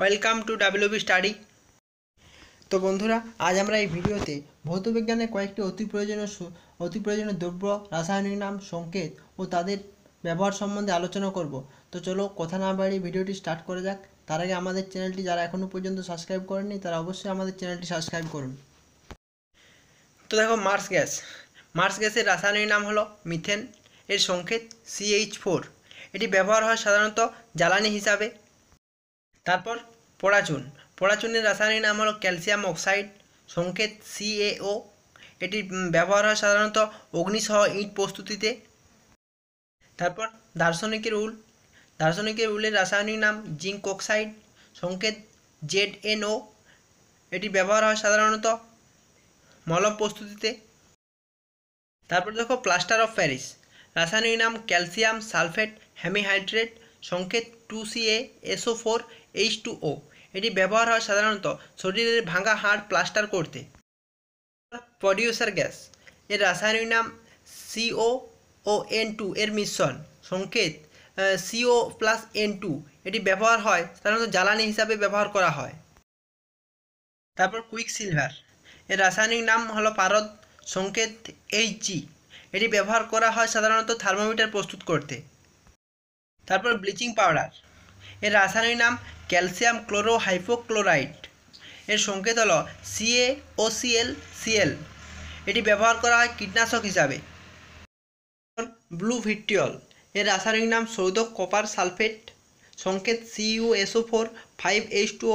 welcome to WB study তো বন্ধুরা আজ আমরা এই ভিডিওতে ভৌতবিজ্ঞানের কয়েকটি অতি প্রয়োজনীয় অতি প্রয়োজনীয় দ্রব্য রাসায়নিক নাম সংকেত ও তাদের ব্যবহার সম্বন্ধে আলোচনা করব তো চলো কথা না বাড়িয়ে ভিডিওটি স্টার্ট করে যাক তার আগে আমাদের চ্যানেলটি যারা এখনও পর্যন্ত সাবস্ক্রাইব করেনি তারা অবশ্যই আমাদের চ্যানেলটি সাবস্ক্রাইব করুন তো দেখো মার্স গ্যাস মার্স গ্যাসের রাসায়নিক নাম হলো মিথেন এর সংকেত সিএইচ ফোর এটি ব্যবহার হয় সাধারণত জ্বালানি হিসাবে তারপর পড়াচুন পড়াচুনের রাসায়নিক নাম হলো ক্যালসিয়াম অক্সাইড সংকেত সিএও এটি ব্যবহার হয় সাধারণত অগ্নিসহ ইট প্রস্তুতিতে তারপর দার্শনিকের উল দার্শনিকের উলের রাসায়নিক নাম জিঙ্ক অক্সাইড সংকেত জেড এনও এটি ব্যবহার হয় সাধারণত মলম প্রস্তুতিতে তারপর দেখো প্লাস্টার অফ প্যারিস রাসায়নিক নাম ক্যালসিয়াম সালফেট হ্যামিহাইড্রেট সংকেত two C S O four H two O এটি ব্যবহার হয় সাধারণত শরীরের ভাঙা হাড় প্লাস্টার করতে প্রডিউসার গ্যাস এর রাসায়নিক নাম সিও ও এন টু এর মিশ্রণ সংকেত সিও প্লাস এন টু এটি ব্যবহার হয় সাধারণত জ্বালানি হিসাবে ব্যবহার করা হয় তারপর কুইক সিলভার এর রাসায়নিক নাম হলো পারদ সংকেত এইচ জি এটি ব্যবহার করা হয় সাধারণত থার্মোমিটার প্রস্তুত করতে তারপর ব্লিচিং পাউডার এর রাসায়নিক নাম ক্যালসিয়াম ক্লোরোহাইপোক্লোরাইড এর সংকেত হল সিএ ও সিএল সিএল এটি ব্যবহার করা হয় কীটনাশক হিসাবে ব্লু ভিট্রিয়ল এর রাসায়নিক নাম সৌদ কপার সালফেট সংকেত C U S O four five H two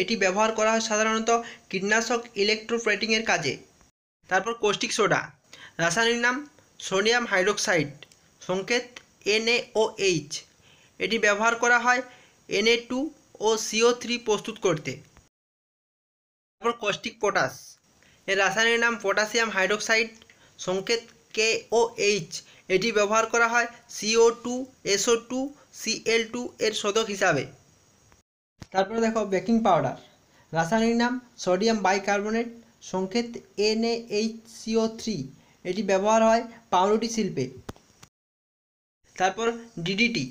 এটি ব্যবহার করা হয় সাধারণত কীটনাশক ইলেকট্রোপ্রেটিংয়ের কাজে তারপর কোষ্টিক সোডা রাসায়নিক নাম সোডিয়াম হাইড্রোক্সাইড সংকেত এনএওএইচ এটি ব্যবহার করা হয় N A two O C O three প্রস্তুত করতে তারপর কস্টিক পটাশ এর রাসায়নিক নাম পটাশিয়াম হাইড্রোক্সাইড সংকেত কে ও এইচ এটি ব্যবহার করা হয় C O two S O two C L two এর শোধক হিসাবে তারপরে দেখো বেকিং পাউডার রাসায়নিক নাম সোডিয়াম বাইকার্বনেট সংকেত এইচ সিও থ্রি এটি ব্যবহার হয় পাউরুটি শিল্পে তারপর ডিডিটি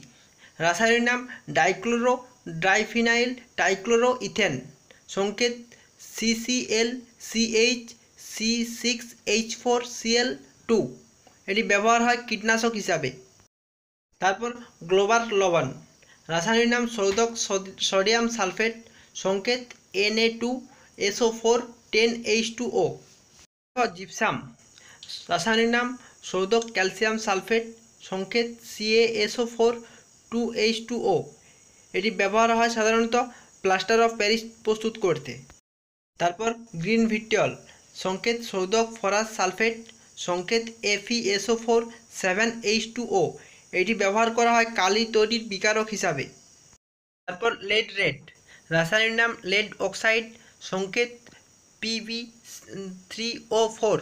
রাসায়নিক নাম ডাইক্লোরো ডাইফিনাইল টাইক্লোরো ইথেন সংকেত C C L C H C six H four C L two এটি ব্যবহার হয় কীটনাশক হিসাবে তারপর গ্লোবার লবণ রাসায়নিক নাম সৌদক সোডিয়াম সালফেট সংকেত N A two S O four ten H two O gypsum রাসায়নিক নাম সৌদক ক্যালসিয়াম সালফেট সংকেত C A S O four two H two O এটি ব্যবহার হয় সাধারণত প্লাস্টার অফ প্যারিস প্রস্তুত করতে তারপর গ্রিন ভিট্রিয়ল সংকেত সৌদক ফরাস সালফেট সংকেত F E S O four seven H two O এটি ব্যবহার করা হয় কালি তৈরির বিকারক হিসাবে তারপর লেড রেড রাসায়নিক নাম লেড অক্সাইড সংকেত পিবি থ্রি ও ফোর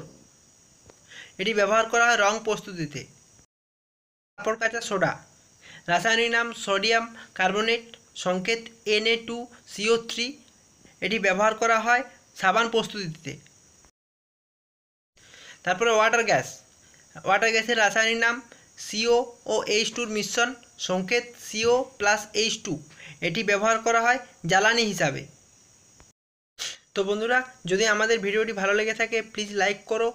এটি ব্যবহার করা হয় রং প্রস্তুতিতে কাপড় কাঁচা সোডা রাসায়নিক নাম সোডিয়াম কার্বনেট সংকেত এনএ টু সিও থ্রি এটি ব্যবহার করা হয় সাবান প্রস্তুতিতে তারপরে ওয়াটার গ্যাস ওয়াটার গ্যাসের রাসায়নিক নাম সিও ও এইচ টুর মিশ্রণ সংকেত সিও প্লাস এইচ টু এটি ব্যবহার করা হয় জ্বালানি হিসাবে তো বন্ধুরা যদি আমাদের ভিডিওটি ভালো লেগে থাকে প্লিজ লাইক করো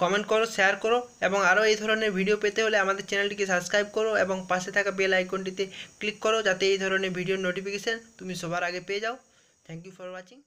কমেন্ট করো শেয়ার করো এবং আরও এই ধরনের ভিডিও পেতে হলে আমাদের চ্যানেলটিকে সাবস্ক্রাইব করো এবং পাশে থাকা বেল আইকনটিতে ক্লিক করো যাতে এই ধরনের ভিডিওর নোটিফিকেশান তুমি সবার আগে পেয়ে যাও থ্যাংক ইউ ফর ওয়াচিং